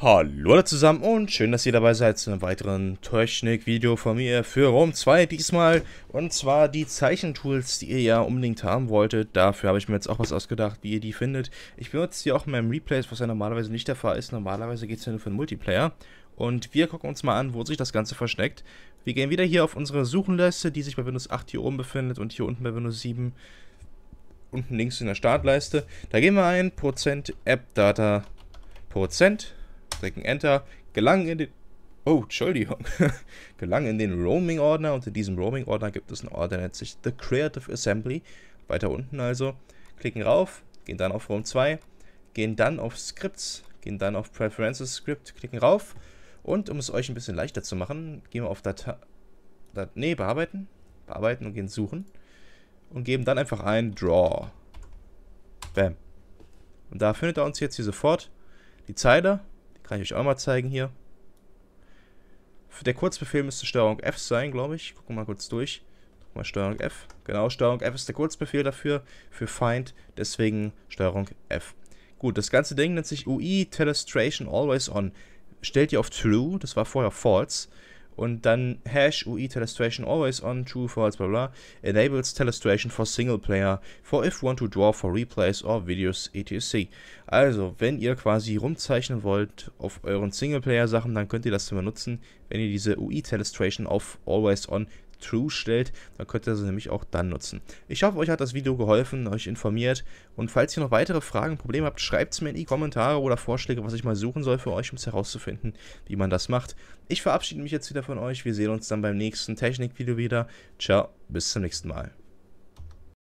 Hallo zusammen und schön, dass ihr dabei seid zu einem weiteren Technik-Video von mir für Rom 2 diesmal. Und zwar die Zeichentools, die ihr ja unbedingt haben wolltet. Dafür habe ich mir jetzt auch was ausgedacht, wie ihr die findet. Ich benutze die auch in meinem Replays, was ja normalerweise nicht der Fall ist. Normalerweise geht es ja nur für den Multiplayer. Und wir gucken uns mal an, wo sich das Ganze versteckt. Wir gehen wieder hier auf unsere Suchenleiste, die sich bei Windows 8 hier oben befindet und hier unten bei Windows 7 unten links in der Startleiste. Da gehen wir ein, Prozent App Data Prozent drücken Enter, gelangen in den Oh, Entschuldigung. gelangen in den Roaming-Ordner und in diesem Roaming-Ordner gibt es einen Ordner, der nennt sich The Creative Assembly. Weiter unten also. Klicken rauf, gehen dann auf Roam 2, gehen dann auf Scripts, gehen dann auf Preferences Script, klicken rauf. Und um es euch ein bisschen leichter zu machen, gehen wir auf Data. Dat nee, bearbeiten. Bearbeiten und gehen suchen. Und geben dann einfach ein Draw. Bam. Und da findet er uns jetzt hier sofort die Zeile kann ich euch auch mal zeigen hier. Der Kurzbefehl müsste Steuerung F sein, glaube ich. Gucken wir mal kurz durch. Mal Steuerung F. Genau, Steuerung F ist der Kurzbefehl dafür, für Find. Deswegen Steuerung F. Gut, das ganze Ding nennt sich UI Telestration Always On. Stellt ihr auf True, das war vorher False und dann Hash UI Telestration always on, true, false, bla bla, enables Telestration for Single Player, for if want to draw, for replays or videos, etc. Also, wenn ihr quasi rumzeichnen wollt auf euren Singleplayer Sachen, dann könnt ihr das immer nutzen, wenn ihr diese UI Telestration auf always on True stellt, dann könnt ihr sie nämlich auch dann nutzen. Ich hoffe, euch hat das Video geholfen, euch informiert und falls ihr noch weitere Fragen, Probleme habt, schreibt es mir in die Kommentare oder Vorschläge, was ich mal suchen soll für euch, um es herauszufinden, wie man das macht. Ich verabschiede mich jetzt wieder von euch, wir sehen uns dann beim nächsten Technikvideo wieder. Ciao, bis zum nächsten Mal.